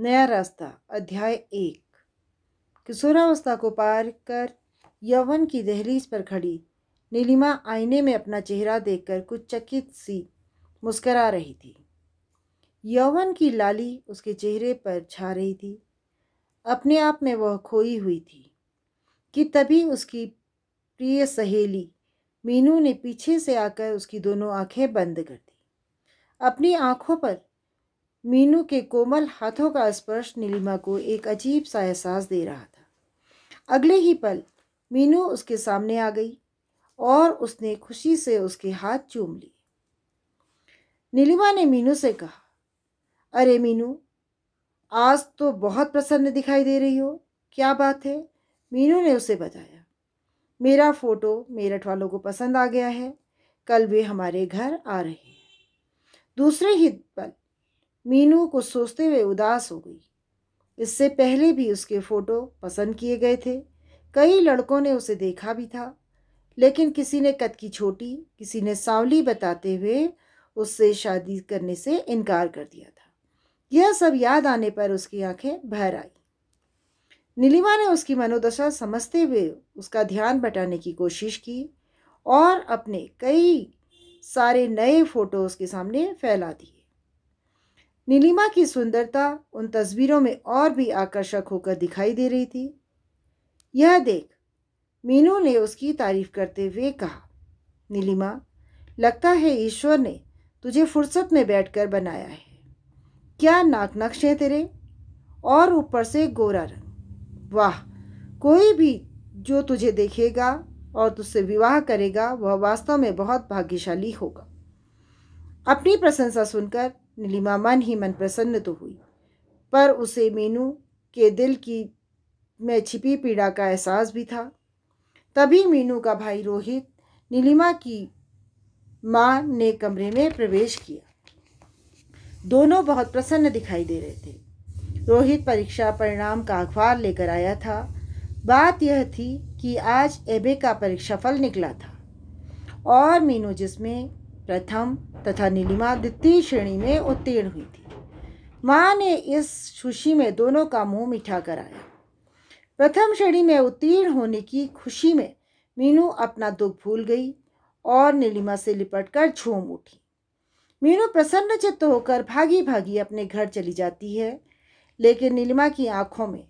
नया रास्ता अध्याय एक किशोरावस्था को पार कर यवन की दहलीज पर खड़ी नीलिमा आईने में अपना चेहरा देखकर कुछ चकित सी मुस्करा रही थी यवन की लाली उसके चेहरे पर छा रही थी अपने आप में वह खोई हुई थी कि तभी उसकी प्रिय सहेली मीनू ने पीछे से आकर उसकी दोनों आंखें बंद कर दी अपनी आंखों पर मीनू के कोमल हाथों का स्पर्श नीलिमा को एक अजीब सा एहसास दे रहा था अगले ही पल मीनू उसके सामने आ गई और उसने खुशी से उसके हाथ चूम लिए नीलिमा ने मीनू से कहा अरे मीनू आज तो बहुत प्रसन्न दिखाई दे रही हो क्या बात है मीनू ने उसे बताया मेरा फ़ोटो मेरठ वालों को पसंद आ गया है कल वे हमारे घर आ रहे हैं दूसरे ही पल मीनू को सोचते हुए उदास हो गई इससे पहले भी उसके फ़ोटो पसंद किए गए थे कई लड़कों ने उसे देखा भी था लेकिन किसी ने कद की छोटी किसी ने सांवली बताते हुए उससे शादी करने से इनकार कर दिया था यह सब याद आने पर उसकी आंखें भर आई नीलिमा ने उसकी मनोदशा समझते हुए उसका ध्यान बटाने की कोशिश की और अपने कई सारे नए फ़ोटो उसके सामने फैला दिए नीलिमा की सुंदरता उन तस्वीरों में और भी आकर्षक होकर दिखाई दे रही थी यह देख मीनू ने उसकी तारीफ करते हुए कहा नीलिमा लगता है ईश्वर ने तुझे फुर्सत में बैठकर बनाया है क्या नाक नक्शे तेरे और ऊपर से गोरा रंग वाह कोई भी जो तुझे देखेगा और तुझसे विवाह करेगा वह वास्तव में बहुत भाग्यशाली होगा अपनी प्रशंसा सुनकर नीलिमा मन ही मन प्रसन्न तो हुई पर उसे मीनू के दिल की में छिपी पीड़ा का एहसास भी था तभी मीनू का भाई रोहित नीलिमा की माँ ने कमरे में प्रवेश किया दोनों बहुत प्रसन्न दिखाई दे रहे थे रोहित परीक्षा परिणाम का अखबार लेकर आया था बात यह थी कि आज एबे का परीक्षा फल निकला था और मीनू जिसमें प्रथम तथा नीलिमा द्वितीय श्रेणी में उत्तीर्ण हुई थी माँ ने इस खुशी में दोनों का मुंह मीठा कराया प्रथम श्रेणी में उत्तीर्ण होने की खुशी में मीनू अपना दुख भूल गई और नीलिमा से लिपट कर झूम उठी मीनू प्रसन्न चित्त होकर भागी भागी अपने घर चली जाती है लेकिन नीलिमा की आंखों में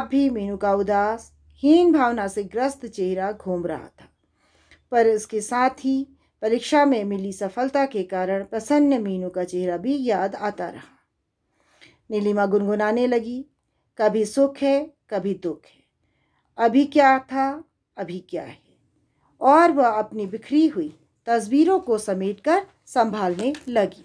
अब भी मीनू का उदास हीन भावना से ग्रस्त चेहरा घूम रहा था पर इसके साथ ही परीक्षा में मिली सफलता के कारण प्रसन्न मीनू का चेहरा भी याद आता रहा नीलिमा गुनगुनाने लगी कभी सुख है कभी दुख है अभी क्या था अभी क्या है और वह अपनी बिखरी हुई तस्वीरों को समेटकर संभालने लगी